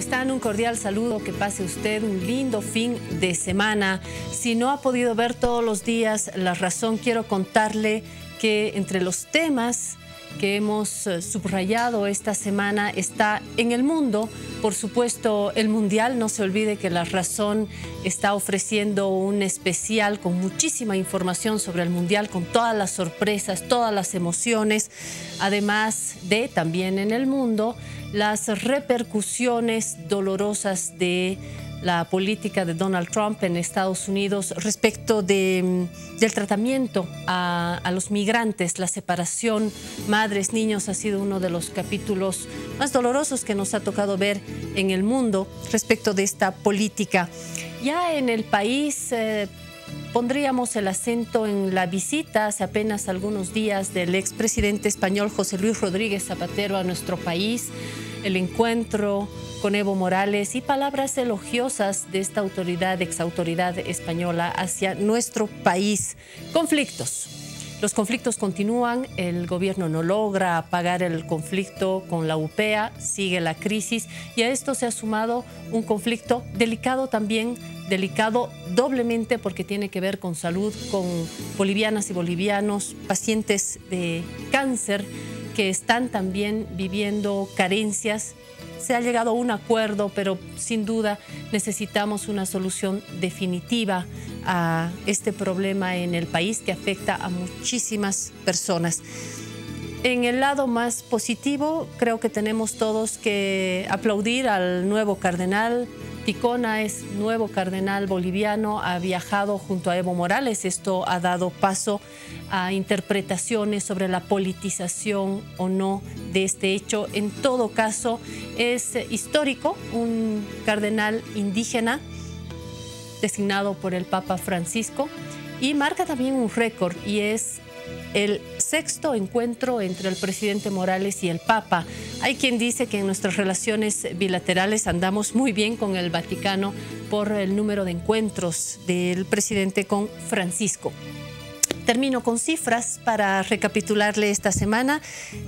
están? Un cordial saludo, que pase usted un lindo fin de semana. Si no ha podido ver todos los días La Razón, quiero contarle que entre los temas que hemos eh, subrayado esta semana está en el mundo. Por supuesto, el Mundial, no se olvide que La Razón está ofreciendo un especial con muchísima información sobre el Mundial, con todas las sorpresas, todas las emociones, además de también en el mundo las repercusiones dolorosas de la política de Donald Trump en Estados Unidos respecto de, del tratamiento a, los migrantes, la separación madres, niños, ha sido uno de los capítulos más dolorosos que nos ha tocado ver en el mundo respecto de esta política. Ya en el país... Eh, pondríamos el acento en la visita hace apenas algunos días del expresidente español José Luis Rodríguez Zapatero a nuestro país, el encuentro con Evo Morales y palabras elogiosas de esta autoridad, exautoridad española hacia nuestro país. Conflictos. Los conflictos continúan, el gobierno no logra apagar el conflicto con la UPEA, sigue la crisis y a esto se ha sumado un conflicto delicado también, delicado doblemente porque tiene que ver con salud, con bolivianas y bolivianos, pacientes de cáncer que están también viviendo carencias se ha llegado a un acuerdo, pero sin duda necesitamos una solución definitiva a este problema en el país que afecta a muchísimas personas. En el lado más positivo, creo que tenemos todos que aplaudir al nuevo cardenal. Ticona es nuevo cardenal boliviano, ha viajado junto a Evo Morales. Esto ha dado paso a interpretaciones sobre la politización o no de este hecho. En todo caso, es histórico un cardenal indígena designado por el Papa Francisco y marca también un récord y es el sexto encuentro entre el presidente Morales y el Papa. Hay quien dice que en nuestras relaciones bilaterales andamos muy bien con el Vaticano por el número de encuentros del presidente con Francisco. Termino con cifras para recapitularle esta semana.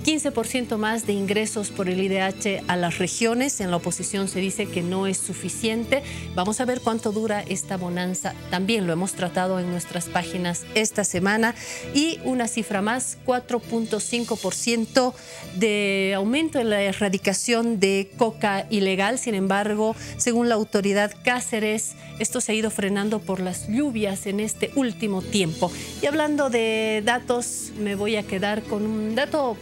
15% más de ingresos por el IDH a las regiones. En la oposición se dice que no es suficiente. Vamos a ver cuánto dura esta bonanza. También lo hemos tratado en nuestras páginas esta semana. Y una cifra más, 4.5% de aumento en la erradicación de coca ilegal. Sin embargo, según la autoridad Cáceres, esto se ha ido frenando por las lluvias en este último tiempo. Y hablamos hablando de datos, me voy a quedar con un dato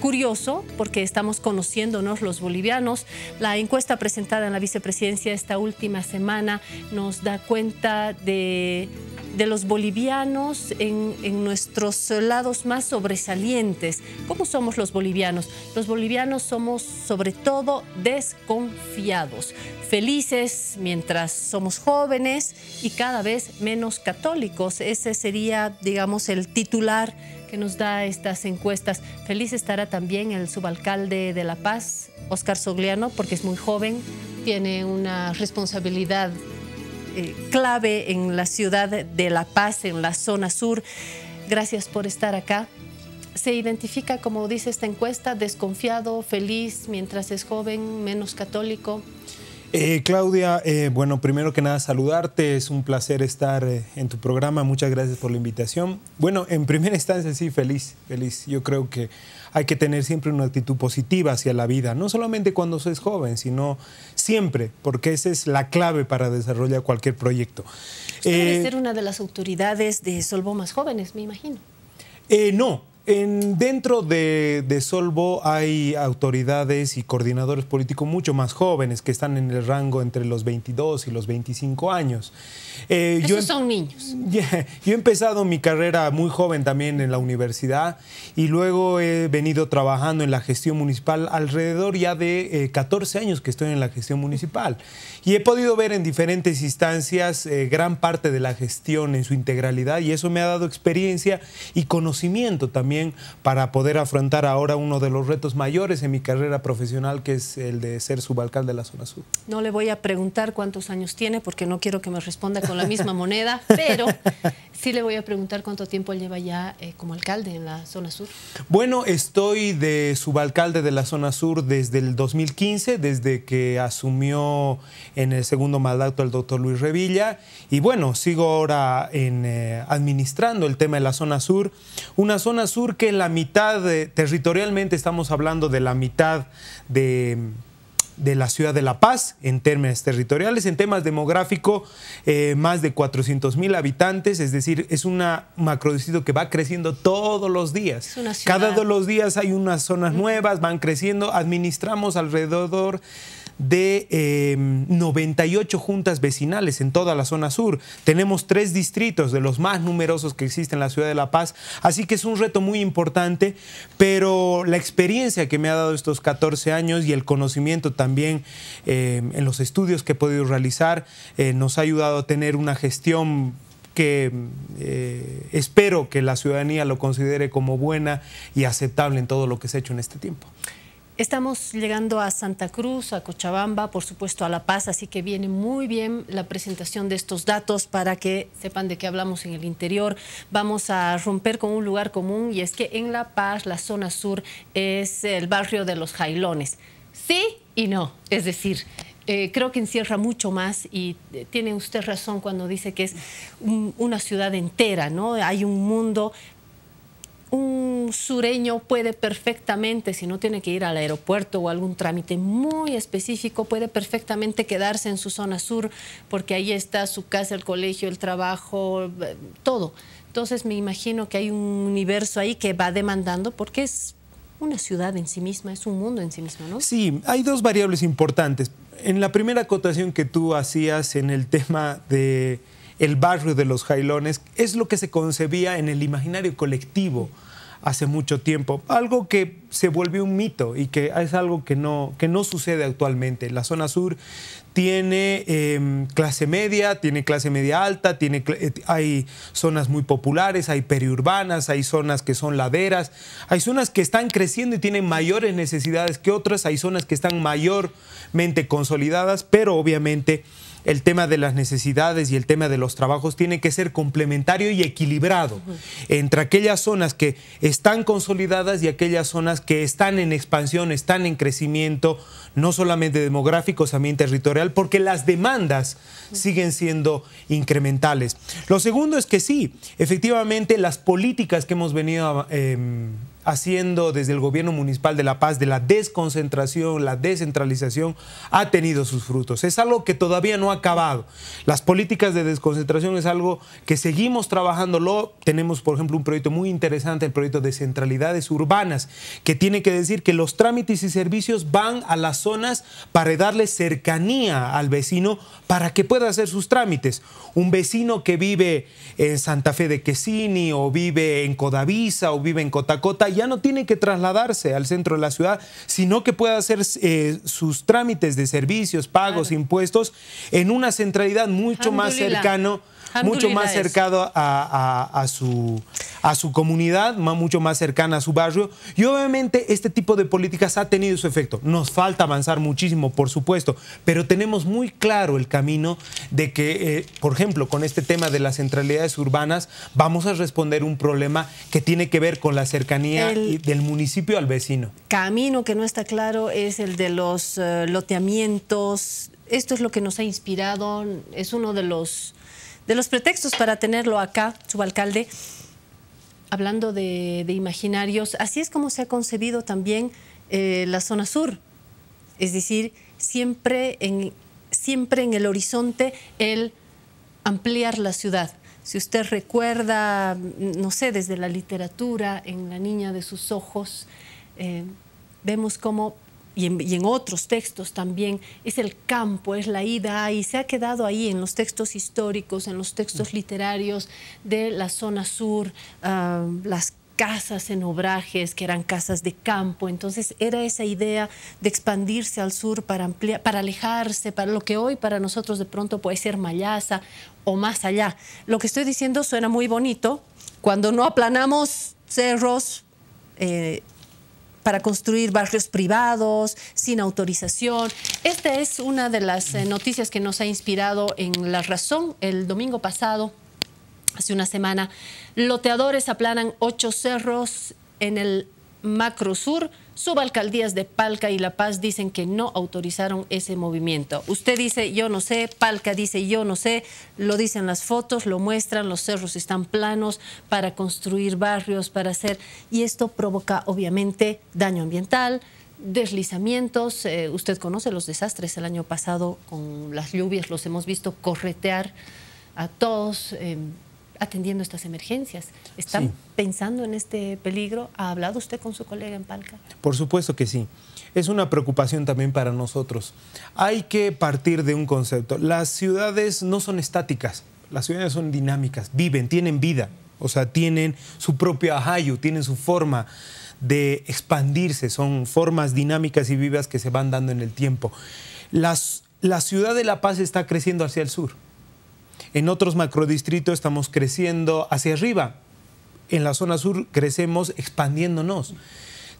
curioso, porque estamos conociéndonos los bolivianos. La encuesta presentada en la vicepresidencia esta última semana nos da cuenta de de los bolivianos en, nuestros lados más sobresalientes. ¿Cómo somos los bolivianos? Los bolivianos somos sobre todo desconfiados, felices mientras somos jóvenes y cada vez menos católicos. Ese sería, digamos, el titular que nos da estas encuestas. Feliz estará también el subalcalde de La Paz, Oscar Sogliano, porque es muy joven, tiene una responsabilidad eh, clave en la ciudad de La Paz, en la zona sur. Gracias por estar acá. Se identifica, como dice esta encuesta, desconfiado, feliz, mientras es joven, menos católico. Eh, Claudia, eh, bueno, primero que nada saludarte, es un placer estar eh, en tu programa, muchas gracias por la invitación. Bueno, en primera instancia sí, feliz, feliz. Yo creo que hay que tener siempre una actitud positiva hacia la vida, no solamente cuando se joven, sino siempre, porque esa es la clave para desarrollar cualquier proyecto. Usted ser una de las autoridades de Solvo Más Jóvenes, me imagino. no, en, dentro de, de, Solvo hay autoridades y coordinadores políticos mucho más jóvenes que están en el rango entre los 22 y los 25 años. Eh, yo, em- son niños. yo he empezado mi carrera muy joven también en la universidad y luego he venido trabajando en la gestión municipal alrededor ya de 14 eh, años que estoy en la gestión municipal y he podido ver en diferentes instancias eh, gran parte de la gestión en su integralidad y eso me ha dado experiencia y conocimiento también para poder afrontar ahora uno de los retos mayores en mi carrera profesional, que es el de ser subalcalde de la zona sur. No le voy a preguntar cuántos años tiene, porque no quiero que me responda con la misma moneda, pero sí le voy a preguntar cuánto tiempo lleva ya eh, como alcalde en la zona sur. Bueno, estoy de subalcalde de la zona sur desde el 2015, desde que asumió en el segundo mandato el doctor Luis Revilla, y bueno, sigo ahora en, eh, administrando el tema de la zona sur, una zona sur que la mitad, territorialmente estamos hablando de la mitad de, la ciudad de La Paz en términos territoriales. En temas demográficos, eh, más de 400 mil habitantes, es decir, es una macrodistrito que va creciendo todos los días. Cada dos los días hay unas zonas nuevas, van creciendo. Administramos alrededor de 98 em, juntas vecinales en toda la zona sur. Tenemos tres distritos de los más numerosos que existen en la ciudad de La Paz, así que es un reto muy importante, pero la experiencia que me ha dado estos 14 años y el conocimiento también em, en los estudios que he podido realizar eh, nos ha ayudado a tener una gestión que eh, espero que la ciudadanía lo considere como buena y aceptable en todo lo que se ha hecho en este tiempo. Estamos llegando a Santa Cruz, a Cochabamba, por supuesto a La Paz, así que viene muy bien la presentación de estos datos para que sepan de qué hablamos en el interior. Vamos a romper con un lugar común y es que en La Paz, la zona sur, es el barrio de los jailones. Sí y no, es decir, eh, creo que encierra mucho más y eh, tiene usted razón cuando dice que es una ciudad entera, ¿no? Hay un mundo, un sureño puede perfectamente, si no tiene que ir al aeropuerto o algún trámite muy específico, puede perfectamente quedarse en su zona sur, porque ahí está su casa, el colegio, el trabajo, eh, todo. Entonces me imagino que hay un universo ahí que va demandando, porque es una ciudad en sí misma, es un mundo en sí mismo, ¿no? Sí, hay dos variables importantes. En la primera acotación que tú hacías en el tema de el barrio de los jailones, es lo que se concebía en el imaginario colectivo hace mucho tiempo, algo que se volvió un mito y que es algo que no, que no sucede actualmente. La zona sur tiene em, clase media, tiene clase media alta, tiene, eh, hay zonas muy populares, hay periurbanas, hay zonas que son laderas, hay zonas que están creciendo y tienen mayores necesidades que otras, hay zonas que están mayormente consolidadas, pero obviamente el tema de las necesidades y el tema de los trabajos tiene que ser complementario y equilibrado entre aquellas zonas que están consolidadas y aquellas zonas que están en expansión, están en crecimiento, no solamente demográfico, también territorial, porque las demandas siguen siendo incrementales. Lo segundo es que sí, efectivamente las políticas que hemos venido a eh, haciendo desde el gobierno municipal de La Paz de la desconcentración, la descentralización, ha tenido sus frutos. Es algo que todavía no ha acabado. Las políticas de desconcentración es algo que seguimos trabajando. Tenemos, por ejemplo, un proyecto muy interesante, el proyecto de centralidades urbanas, que tiene que decir que los trámites y servicios van a las zonas para darle cercanía al vecino para que pueda hacer sus trámites. Un vecino que vive en Santa Fe de Quesini o vive en Codavisa o vive en Cotacota, ya no tiene que trasladarse al centro de la ciudad, sino que pueda hacer eh, sus trámites de servicios, pagos, impuestos en una centralidad mucho ah, más cercano mucho más cercano a, su, a su comunidad, mucho más cercana a su barrio. Y obviamente este tipo de políticas ha tenido su efecto. Nos falta avanzar muchísimo, por supuesto, pero tenemos muy claro el camino de que, eh, por ejemplo, con este tema de las centralidades urbanas, vamos a responder un problema que tiene que ver con la cercanía del municipio al vecino. Camino que no está claro es el de los eh, loteamientos. Esto es lo que nos ha inspirado, es uno de los de los pretextos para tenerlo acá, su alcalde, hablando de, imaginarios, así es como se ha concebido también eh, la zona sur, es decir, siempre en, siempre en el horizonte el ampliar la ciudad. Si usted recuerda, no sé, desde la literatura, en La Niña de sus Ojos, eh, vemos cómo y en, otros textos también, es el campo, es la ida y se ha quedado ahí en los textos históricos, en los textos mm. literarios de la zona sur, ah, las casas en obrajes que eran casas de campo, entonces era esa idea de expandirse al sur para ampliar, para alejarse, para lo que hoy para nosotros de pronto puede ser Mayaza o más allá. Lo que estoy diciendo suena muy bonito, cuando no aplanamos cerros, eh, para construir barrios privados sin autorización. Esta es una de las eh, noticias que nos ha inspirado en La Razón el domingo pasado, hace una semana. Loteadores aplanan ocho cerros en el Macro Sur Subalcaldías de Palca y La Paz dicen que no autorizaron ese movimiento. Usted dice, yo no sé, Palca dice, yo no sé, lo dicen las fotos, lo muestran, los cerros están planos para construir barrios, para hacer... Y esto provoca, obviamente, daño ambiental, deslizamientos. Eh, usted conoce los desastres el año pasado con las lluvias, los hemos visto corretear a todos. Eh, atendiendo estas emergencias. ¿Están pensando en este peligro? ¿Ha hablado usted con su colega en Palca? Por supuesto que sí. Es una preocupación también para nosotros. Hay que partir de un concepto. Las ciudades no son estáticas, las ciudades son dinámicas, viven, tienen vida, o sea, tienen su propio ajayu, tienen su forma de expandirse, son formas dinámicas y vivas que se van dando en el tiempo. Las, la ciudad de La Paz está creciendo hacia el sur. En otros macrodistritos estamos creciendo hacia arriba. En la zona sur crecemos expandiéndonos.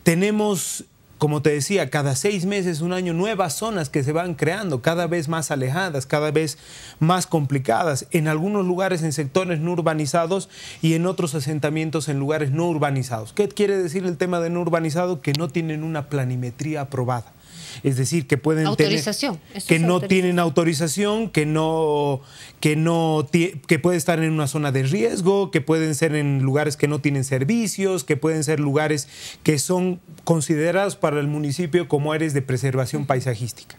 Tenemos, como te decía, cada seis meses, un año, nuevas zonas que se van creando, cada vez más alejadas, cada vez más complicadas. En algunos lugares en sectores no urbanizados y en otros asentamientos en lugares no urbanizados. ¿Qué quiere decir el tema de no urbanizado? Que no tienen una planimetría aprobada es decir, que pueden autorización. que no tienen autorización, que no que no que puede estar en una zona de riesgo, que pueden ser en lugares que no tienen servicios, que pueden ser lugares que son considerados para el municipio como áreas de preservación paisajística.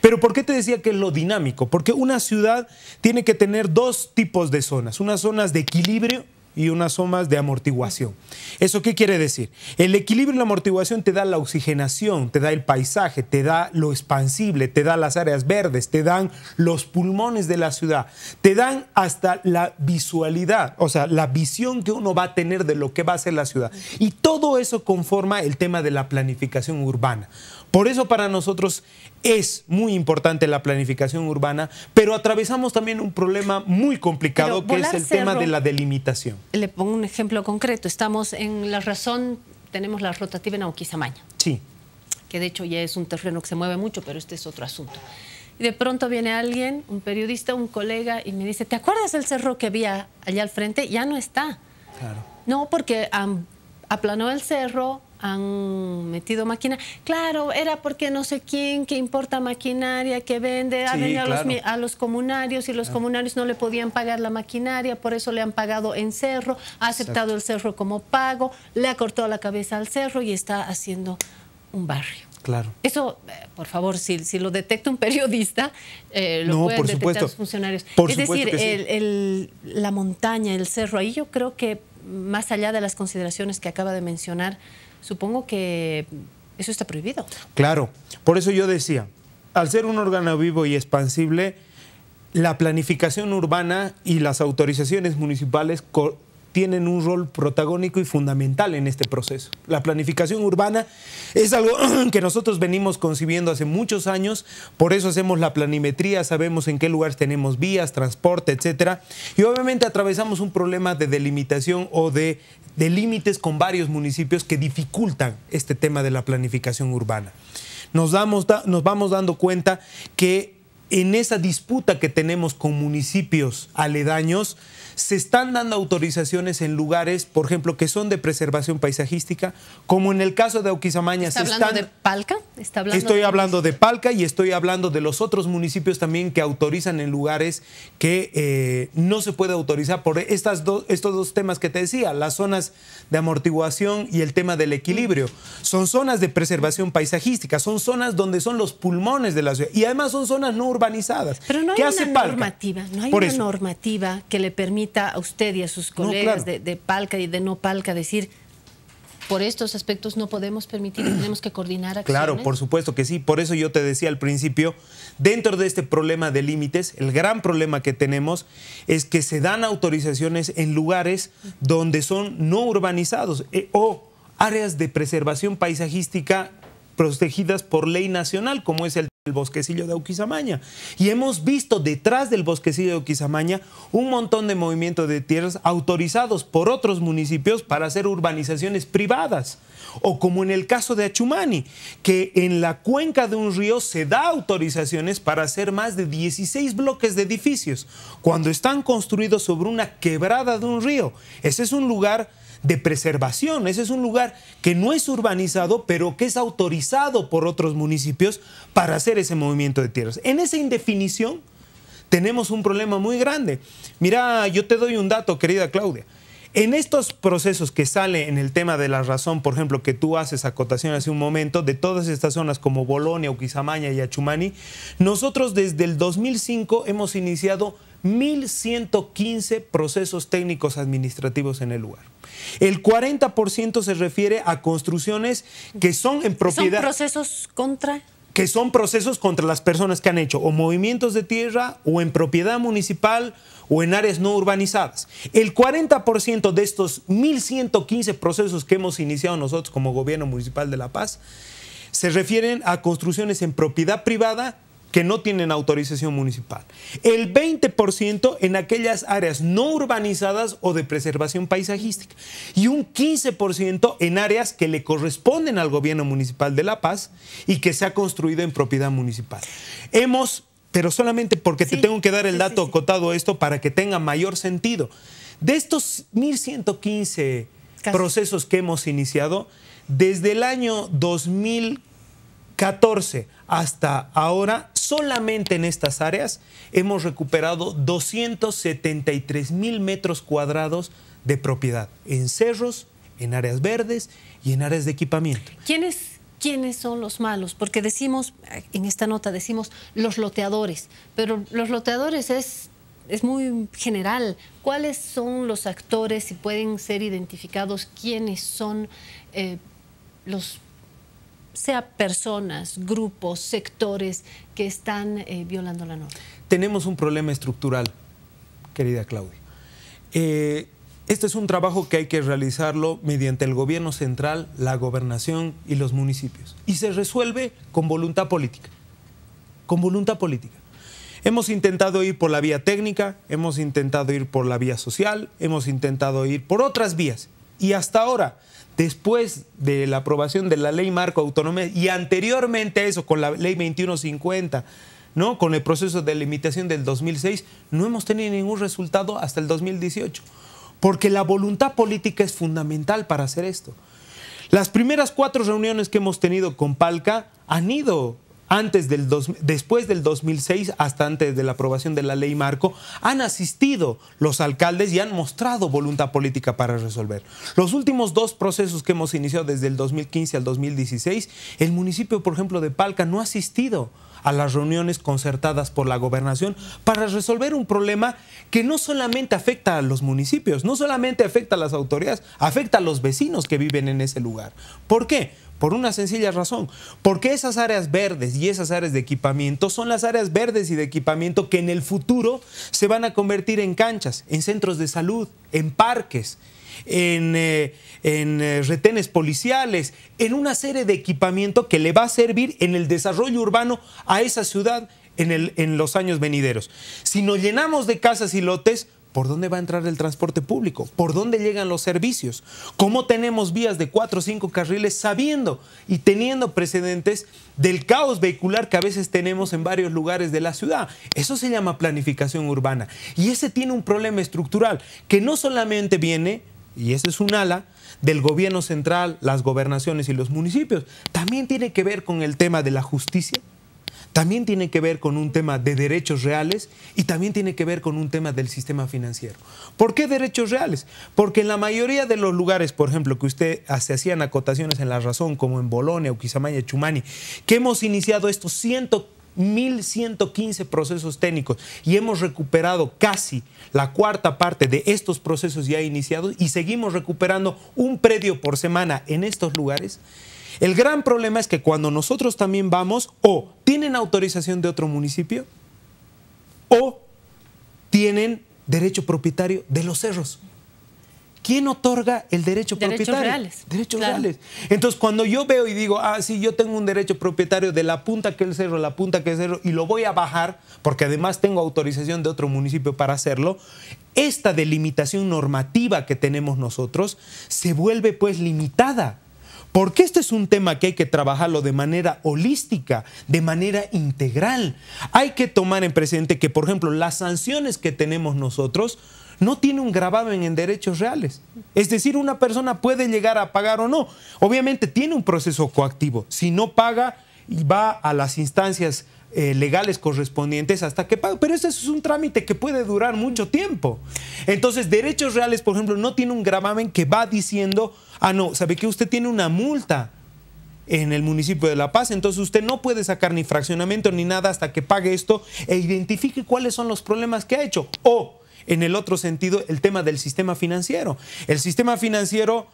Pero ¿por qué te decía que es lo dinámico? Porque una ciudad tiene que tener dos tipos de zonas, unas zonas de equilibrio y unas somas de amortiguación. ¿Eso qué quiere decir? El equilibrio y la amortiguación te da la oxigenación, te da el paisaje, te da lo expansible, te da las áreas verdes, te dan los pulmones de la ciudad, te dan hasta la visualidad, o sea, la visión que uno va a tener de lo que va a ser la ciudad. Y todo eso conforma el tema de la planificación urbana. Por eso para nosotros es muy importante la planificación urbana, pero atravesamos también un problema muy complicado que es el tema de la delimitación. Le pongo un ejemplo concreto. Estamos en la razón, tenemos la rotativa en Auquizamaña. Sí. Que de hecho ya es un terreno que se mueve mucho, pero este es otro asunto. Y de pronto viene alguien, un periodista, un colega, y me dice, ¿te acuerdas del cerro que había allá al frente? Ya no está. Claro. No, porque aplanó el cerro, han metido maquinaria. Claro, era porque no sé quién, que importa maquinaria, que vende, a, los, comunarios y los ah. comunarios no le podían pagar la maquinaria, por eso le han pagado en cerro, ha aceptado el cerro como pago, le ha cortado la cabeza al cerro y está haciendo un barrio. Claro. Eso, eh, por favor, si, lo detecta un periodista, eh, lo pueden detectar los funcionarios. es decir, la montaña, el cerro, ahí yo creo que más allá de las consideraciones que acaba de mencionar, supongo que eso está prohibido. Claro, por eso yo decía, al ser un órgano vivo y expansible, la planificación urbana y las autorizaciones municipales tienen un rol protagónico y fundamental en este proceso. La planificación urbana es algo que nosotros venimos concibiendo hace muchos años, por eso hacemos la planimetría, sabemos en qué lugares tenemos vías, transporte, etcétera, y obviamente atravesamos un problema de delimitación o de, límites con varios municipios que dificultan este tema de la planificación urbana. Nos, nos vamos dando cuenta que en esa disputa que tenemos con municipios aledaños, se están dando autorizaciones en lugares, por ejemplo, que son de preservación paisajística, como en el caso de Auquizamaña. ¿Está hablando de Palca? estoy hablando de Palca y estoy hablando de los otros municipios también que autorizan en lugares que eh, no se puede autorizar por estas estos dos temas que te decía, las zonas de amortiguación y el tema del equilibrio. Son zonas de preservación paisajística, son zonas donde son los pulmones de la ciudad y además son zonas no urbanizadas. Pero no hay una normativa, no hay una normativa que le permita a usted y a sus colegas de, Palca y de no Palca decir, por estos aspectos no podemos permitir, tenemos que coordinar Claro, por supuesto que sí. Por eso yo te decía al principio, dentro de este problema de límites, el gran problema que tenemos es que se dan autorizaciones en lugares donde son no urbanizados eh, o áreas de preservación paisajística protegidas por ley nacional, como es el el bosquecillo de Uquizamaña. Y hemos visto detrás del bosquecillo de Uquizamaña un montón de movimientos de tierras autorizados por otros municipios para hacer urbanizaciones privadas. O como en el caso de Achumani, que en la cuenca de un río se da autorizaciones para hacer más de 16 bloques de edificios, cuando están construidos sobre una quebrada de un río. Ese es un lugar de preservación. Ese es un lugar que no es urbanizado, pero que es autorizado por otros municipios para hacer ese movimiento de tierras. En esa indefinición tenemos un problema muy grande. Mira, yo te doy un dato, querida Claudia. En estos procesos que sale en el tema de la razón, por ejemplo, que tú haces acotación hace un momento, de todas estas zonas como Bolonia, Uquizamaña y Achumani, nosotros desde el 2005 hemos iniciado 1.115 procesos técnicos administrativos en el lugar. El 40% se refiere a construcciones que son en propiedad. ¿Son procesos contra? que son procesos contra las personas que han hecho o movimientos de tierra o en propiedad municipal o en áreas no urbanizadas. El 40% de estos 1.115 procesos que hemos iniciado nosotros como gobierno municipal de La Paz se refieren a construcciones en propiedad privada que no tienen autorización municipal, el 20% en aquellas áreas no urbanizadas o de preservación paisajística y un 15% en áreas que le corresponden al gobierno municipal de La Paz y que se ha construido en propiedad municipal. Hemos, pero solamente porque te tengo que dar el dato acotado a esto para que tenga mayor sentido, de estos 1.115 procesos que hemos iniciado, desde el año 2014 hasta ahora, solamente en estas áreas, hemos recuperado 273 mil metros cuadrados de propiedad en cerros, en áreas verdes y en áreas de equipamiento. ¿Quiénes, son los malos? Porque decimos, en esta nota decimos los loteadores, pero los loteadores es, es muy general. ¿Cuáles son los actores y pueden ser identificados quiénes son eh, los sea personas, grupos, sectores que están eh, violando la norma? Tenemos un problema estructural, querida Claudia. Eh, este es un trabajo que hay que realizarlo mediante el gobierno central, la gobernación y los municipios. Y se resuelve con voluntad política. Con voluntad política. Hemos intentado ir por la vía técnica, hemos intentado ir por la vía social, hemos intentado ir por otras vías. Y hasta ahora, después de la aprobación de la ley marco autonomía y anteriormente a eso con la ley 2150, ¿no? con el proceso de limitación del 2006, no hemos tenido ningún resultado hasta el 2018. Porque la voluntad política es fundamental para hacer esto. Las primeras cuatro reuniones que hemos tenido con Palca han ido antes del después del 2006 hasta antes de la aprobación de la ley Marco, han asistido los alcaldes y han mostrado voluntad política para resolver. Los últimos dos procesos que hemos iniciado desde el 2015 al 2016, el municipio, por ejemplo, de Palca no ha asistido a las reuniones concertadas por la gobernación para resolver un problema que no solamente afecta a los municipios, no solamente afecta a las autoridades, afecta a los vecinos que viven en ese lugar. ¿Por qué? Por una sencilla razón, porque esas áreas verdes y esas áreas de equipamiento son las áreas verdes y de equipamiento que en el futuro se van a convertir en canchas, en centros de salud, en parques en, eh, eh, retenes policiales, en una serie de equipamiento que le va a servir en el desarrollo urbano a esa ciudad en, en los años venideros. Si nos llenamos de casas y lotes, ¿Por dónde va a entrar el transporte público? ¿Por dónde llegan los servicios? ¿Cómo tenemos vías de cuatro o cinco carriles sabiendo y teniendo precedentes del caos vehicular que a veces tenemos en varios lugares de la ciudad? Eso se llama planificación urbana. Y ese tiene un problema estructural que no solamente viene y ese es un ala del gobierno central, las gobernaciones y los municipios, también tiene que ver con el tema de la justicia, también tiene que ver con un tema de derechos reales y también tiene que ver con un tema del sistema financiero. ¿Por qué derechos reales? Porque en la mayoría de los lugares, por ejemplo, que usted ah, se hacían acotaciones en La Razón, como en Bolonia, o Quisamaya, Chumani, que hemos iniciado estos ciento... 1.115 procesos técnicos y hemos recuperado casi la cuarta parte de estos procesos ya iniciados y seguimos recuperando un predio por semana en estos lugares. El gran problema es que cuando nosotros también vamos o tienen autorización de otro municipio o tienen derecho propietario de los cerros. ¿Quién otorga el derecho Derechos propietario? Reales. Derechos reales. Entonces, cuando yo veo y digo, ah, sí, yo tengo un derecho propietario de la punta que el cerro, la punta que el cerro, y lo voy a bajar, porque además tengo autorización de otro municipio para hacerlo, esta delimitación normativa que tenemos nosotros se vuelve pues limitada. Porque este es un tema que hay que trabajarlo de manera holística, de manera integral. Hay que tomar en presente que, por ejemplo, las sanciones que tenemos nosotros no tiene un gravamen en derechos reales. Es decir, una persona puede llegar a pagar o no. Obviamente tiene un proceso coactivo. Si no paga, va a las instancias eh, legales correspondientes hasta que pague. Pero ese es un trámite que puede durar mucho tiempo. Entonces, derechos reales, por ejemplo, no tiene un gravamen que va diciendo, ah, no, ¿sabe que usted tiene una multa? en el municipio de La Paz. Entonces usted no puede sacar ni fraccionamiento ni nada hasta que pague esto e identifique cuáles son los problemas que ha hecho. O en el otro sentido el tema del sistema financiero. El sistema financiero,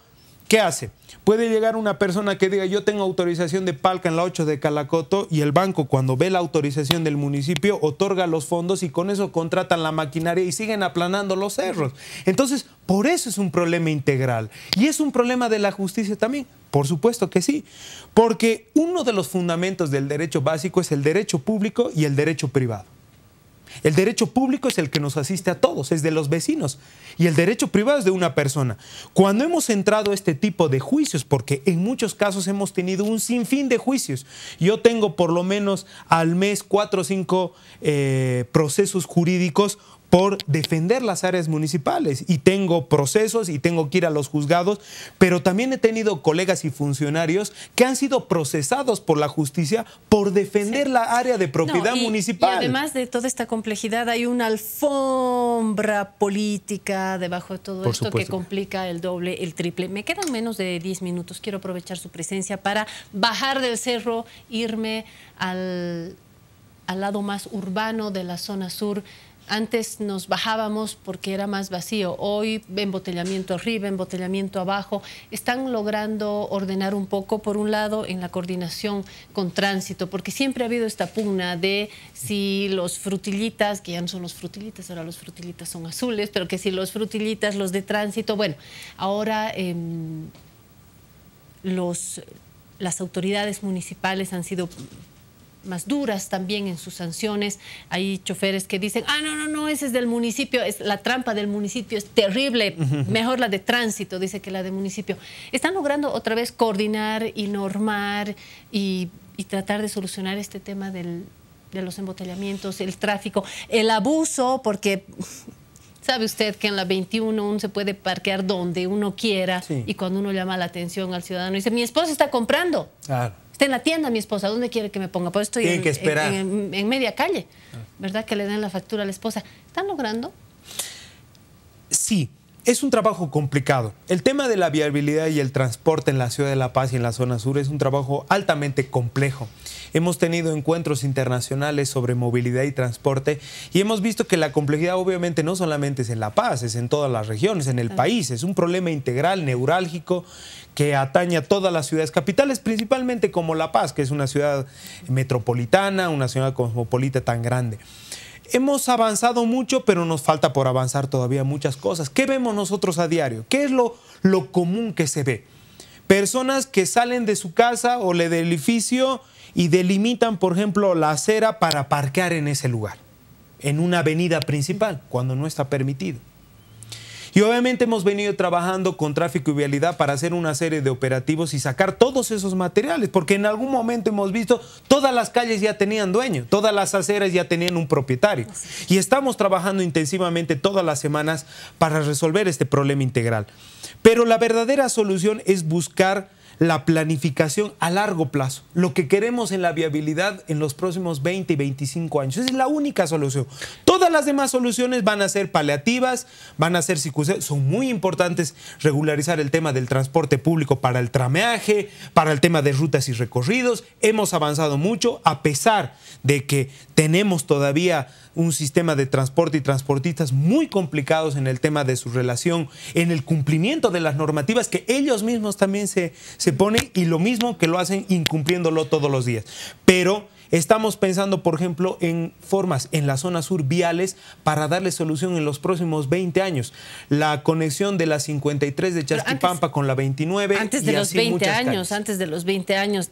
¿qué hace? Puede llegar una persona que diga, yo tengo autorización de palca en la 8 de Calacoto y el banco cuando ve la autorización del municipio otorga los fondos y con eso contratan la maquinaria y siguen aplanando los cerros. Entonces, por eso es un problema integral y es un problema de la justicia también. Por supuesto que sí, porque uno de los fundamentos del derecho básico es el derecho público y el derecho privado. El derecho público es el que nos asiste a todos, es de los vecinos. Y el derecho privado es de una persona. Cuando hemos entrado a este tipo de juicios, porque en muchos casos hemos tenido un sinfín de juicios, yo tengo por lo menos al mes cuatro o cinco eh, procesos jurídicos por defender las áreas municipales y tengo procesos y tengo que ir a los juzgados, pero también he tenido colegas y funcionarios que han sido procesados por la justicia por defender la área de propiedad municipal. Y además de toda esta complejidad hay una alfombra política debajo de todo esto que complica el doble, el triple. Me quedan menos de 10 minutos, quiero aprovechar su presencia para bajar del cerro, irme al, al lado más urbano de la zona sur. Antes nos bajábamos porque era más vacío. Hoy embotellamiento arriba, embotellamiento abajo. Están logrando ordenar un poco, por un lado, en la coordinación con tránsito, porque siempre ha habido esta pugna de si los frutillitas, que ya no son los frutillitas, ahora los frutillitas son azules, pero que si los frutillitas, los de tránsito, bueno, ahora em, las autoridades municipales han sido más duras también en sus sanciones. Hay choferes que dicen, ah, no, no, no, ese es del municipio, es la trampa del municipio es terrible, mejor la de tránsito, dice que la de municipio. Están logrando otra vez coordinar y normar y, tratar de solucionar este tema del, de los embotellamientos, el tráfico, el abuso, porque sabe usted que en la 21 uno se puede parquear donde uno quiera y cuando uno llama la atención al ciudadano dice, mi esposo está comprando. Claro en la tienda mi esposa, ¿dónde quiere que me ponga? Pues estoy que esperar. en, media calle, ah. ¿verdad? Que le den la factura a la esposa. ¿Están logrando? Sí, es un trabajo complicado. El tema de la viabilidad y el transporte en la ciudad de La Paz y en la zona sur es un trabajo altamente complejo. Hemos tenido encuentros internacionales sobre movilidad y transporte y hemos visto que la complejidad obviamente no solamente es en La Paz, es en todas las regiones, en el país, es un problema integral, neurálgico, que atañe a todas las ciudades capitales, principalmente como La Paz, que es una ciudad metropolitana, una ciudad cosmopolita tan grande hemos avanzado mucho, pero nos falta por avanzar todavía muchas cosas. ¿Qué vemos nosotros a diario? ¿Qué es lo, lo común que se ve? Personas que salen de su casa o del edificio y delimitan, por ejemplo, la acera para parquear en ese lugar, en una avenida principal, cuando no está permitido. Y obviamente hemos venido trabajando con tráfico y vialidad para hacer una serie de operativos y sacar todos esos materiales, porque en algún momento hemos visto todas las calles ya tenían dueño, todas las aceras ya tenían un propietario. Y estamos trabajando intensivamente todas las semanas para resolver este problema integral. Pero la verdadera solución es buscar la planificación a largo plazo, lo que queremos en la viabilidad en los próximos 20 y 25 años. es la única solución. Todas las demás soluciones van a ser paliativas, van a ser circunstancias, son muy importantes regularizar el tema del transporte público para el trameaje, para el tema de rutas y recorridos. Hemos avanzado mucho a pesar de que tenemos todavía un sistema de transporte y transportistas muy complicados en el tema de su relación, en el cumplimiento de las normativas que ellos mismos también se, se pone y lo mismo que lo hacen incumpliéndolo todos los días. Pero Estamos pensando, por ejemplo, en formas en la zona sur viales para darle solución en los próximos 20 años. La conexión de la 53 de Chasquipampa con la 29. Antes de los 20 años, antes de los 20 años,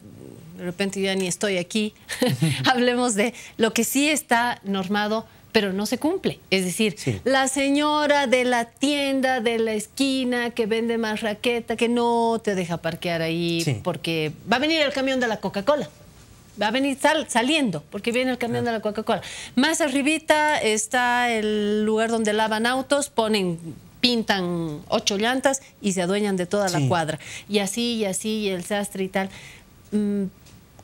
de repente ya ni estoy aquí. Hablemos de lo que sí está normado pero no se cumple. Es decir, la señora de la tienda de la esquina que vende más raqueta, que no te deja parquear ahí porque va a venir el camión de la Coca-Cola. Va a venir saliendo, porque viene el camión de la Coca-Cola. Más arribita está el lugar donde lavan autos, ponen pintan ocho llantas y se adueñan de toda la cuadra. Y así, y así, y el sastre y tal. Mm,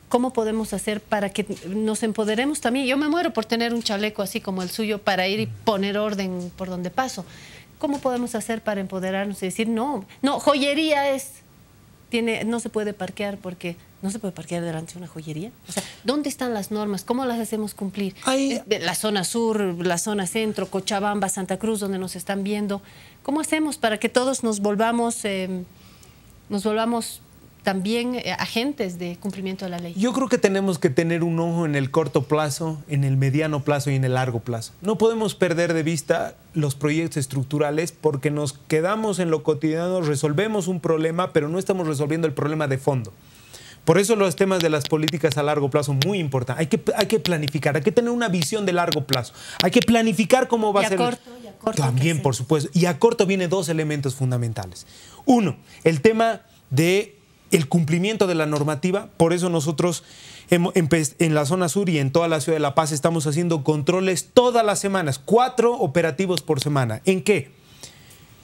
¿Cómo podemos hacer para que nos empoderemos también? Yo me muero por tener un chaleco así como el suyo para ir y poner orden por donde paso. ¿Cómo podemos hacer para empoderarnos y decir, no, no, joyería es, tiene, no se puede parquear porque no se puede parquear delante de una joyería. O sea, ¿dónde están las normas? ¿Cómo las hacemos cumplir? La zona sur, la zona centro, Cochabamba, Santa Cruz, donde nos están viendo. ¿Cómo hacemos para que todos nos volvamos, em, nos volvamos también eh, agentes de cumplimiento de la ley? Yo creo que tenemos que tener un ojo en el corto plazo, en el mediano plazo y en el largo plazo. No podemos perder de vista los proyectos estructurales porque nos quedamos en lo cotidiano, resolvemos un problema, pero no estamos resolviendo el problema de fondo. Por eso los temas de las políticas a largo plazo muy importantes. Hay que, hay que planificar, hay que tener una visión de largo plazo. Hay que planificar cómo va a, ser. Corto, y a corto También, por supuesto. Y a corto viene dos elementos fundamentales. Uno, el tema de el cumplimiento de la normativa. Por eso nosotros en la zona sur y en toda la ciudad de La Paz estamos haciendo controles todas las semanas, cuatro operativos por semana. ¿En qué?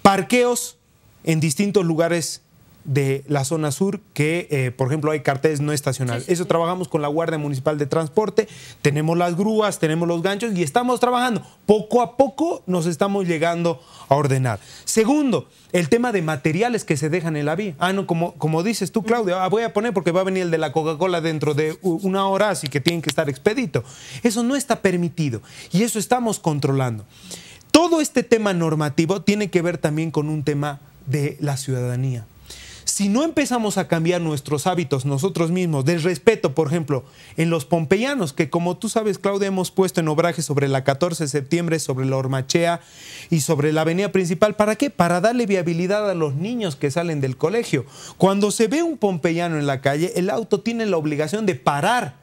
Parqueos en distintos lugares de la zona sur que, eh, por ejemplo, hay carteles no estacionales. Eso trabajamos con la Guardia Municipal de Transporte, tenemos las grúas, tenemos los ganchos y estamos trabajando. Poco a poco nos estamos llegando a ordenar. Segundo, el tema de materiales que se dejan en la vía. Ah, no, como, dices tú, Claudia, ah, voy a poner porque va a venir el de la Coca-Cola dentro de una hora, así que tienen que estar expedito. Eso no está permitido y eso estamos controlando. Todo este tema normativo tiene que ver también con un tema de la ciudadanía si no empezamos a cambiar nuestros hábitos nosotros mismos, del respeto, por ejemplo, en los pompeyanos, que como tú sabes, Claudia, hemos puesto en obraje sobre la 14 de septiembre, sobre la hormachea y sobre la avenida principal, ¿para qué? Para darle viabilidad a los niños que salen del colegio. Cuando se ve un pompeyano en la calle, el auto tiene la obligación de parar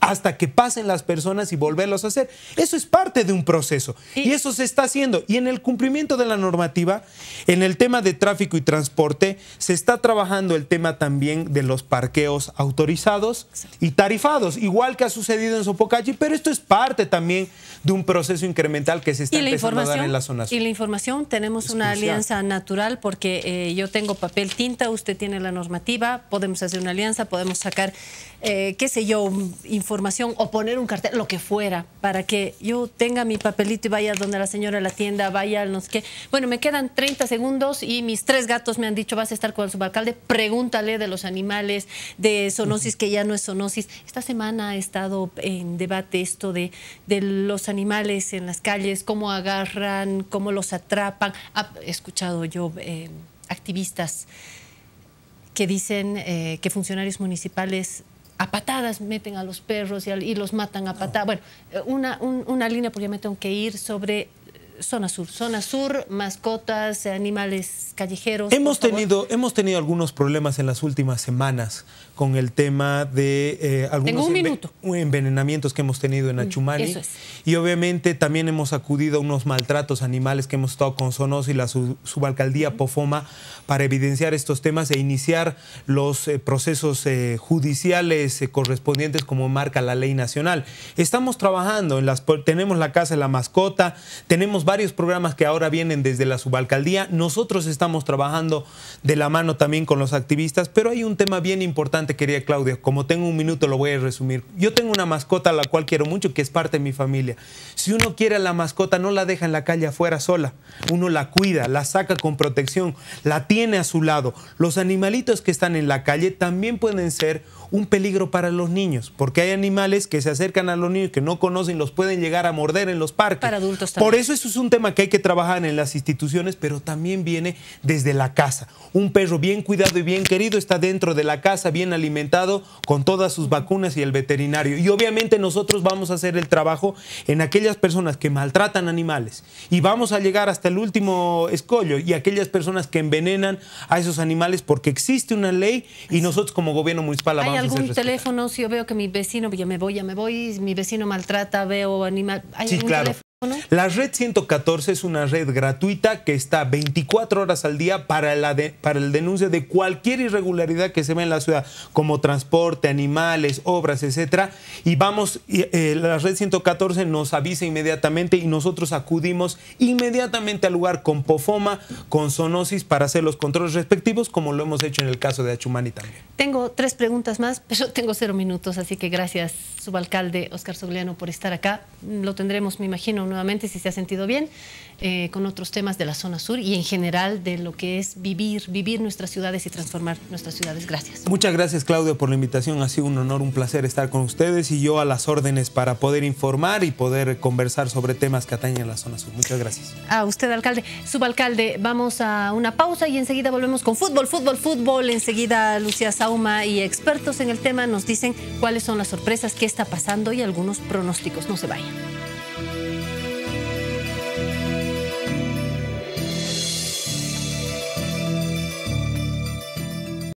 hasta que pasen las personas y volverlos a hacer. Eso es parte de un proceso y, eso se está haciendo. Y en el cumplimiento de la normativa, en el tema de tráfico y transporte, se está trabajando el tema también de los parqueos autorizados y tarifados, igual que ha sucedido en Sopocachi, pero esto es parte también de un proceso incremental que se está empezando a dar en la zona Y la información, tenemos una alianza natural porque eh, yo tengo papel tinta, usted tiene la normativa, podemos hacer una alianza, podemos sacar, eh, qué sé yo, información formación o poner un cartel, lo que fuera, para que yo tenga mi papelito y vaya donde la señora la tienda, vaya no sé que. Bueno, me quedan 30 segundos y mis tres gatos me han dicho, vas a estar con el subalcalde, pregúntale de los animales, de zoonosis que ya no es zoonosis. Esta semana ha estado en debate esto de, los animales en las calles, cómo agarran, cómo los atrapan. he escuchado yo eh, activistas que dicen eh, que funcionarios municipales a patadas meten a los perros y, los matan a patadas. Bueno, eh, una, una línea, porque ya me tengo que ir, sobre Zona Sur, Zona Sur, mascotas, animales callejeros. Hemos tenido, hemos tenido algunos problemas en las últimas semanas con el tema de eh, algunos envenenamientos que hemos tenido en mm, Achumani. Y obviamente también hemos acudido a unos maltratos animales que hemos estado con Sonos y la subalcaldía Pofoma para evidenciar estos temas e iniciar los eh, procesos eh, judiciales correspondientes como marca la ley nacional. Estamos trabajando, en las, tenemos la casa de la mascota, tenemos varios programas que ahora vienen desde la subalcaldía. Nosotros estamos trabajando de la mano también con los activistas, pero hay un tema bien importante, quería Claudia. Como tengo un minuto, lo voy a resumir. Yo tengo una mascota a la cual quiero mucho, que es parte de mi familia. Si uno quiere a la mascota, no la deja en la calle afuera sola. Uno la cuida, la saca con protección, la tiene a su lado. Los animalitos que están en la calle también pueden ser un peligro para los niños, porque hay animales que se acercan a los niños que no conocen, los pueden llegar a morder en los parques. Para adultos también. Por eso es un tema que hay que trabajar en las instituciones, pero también viene desde la casa. Un perro bien cuidado y bien querido está dentro de la casa, bien alimentado, con todas sus vacunas y el veterinario. Y obviamente nosotros vamos a hacer el trabajo en aquellas personas que maltratan animales y vamos a llegar hasta el último escollo y aquellas personas que envenenan a esos animales porque existe una ley y nosotros como gobierno municipal la vamos a hacer. ¿Hay algún teléfono? Si yo veo que mi vecino, ya me voy, ya me voy, mi vecino maltrata, veo animal. ¿Hay sí, claro. Teléfono? La red 114 es una red gratuita que está 24 horas al día para, la el denuncio de cualquier irregularidad que se ve en la ciudad, como transporte, animales, obras, etcétera. Y vamos, eh, la red 114 nos avisa inmediatamente y nosotros acudimos inmediatamente al lugar con pofoma, con SONOSIS para hacer los controles respectivos, como lo hemos hecho en el caso de Achumani también. Tengo tres preguntas más, pero tengo cero minutos, así que gracias, subalcalde Oscar Sogliano, por estar acá. Lo tendremos, me imagino nuevamente si se ha sentido bien eh, con otros temas de la zona sur y en general de lo que es vivir, vivir nuestras ciudades y transformar nuestras ciudades. Gracias. Muchas gracias Claudio por la invitación, ha sido un honor, un placer estar con ustedes y yo a las órdenes para poder informar y poder conversar sobre temas que atañen a la zona sur. Muchas gracias. A usted, alcalde. Subalcalde, vamos a una pausa y enseguida volvemos con fútbol, fútbol, fútbol. Enseguida Lucía Sauma y expertos en el tema nos dicen cuáles son las sorpresas, qué está pasando y algunos pronósticos. No se vayan.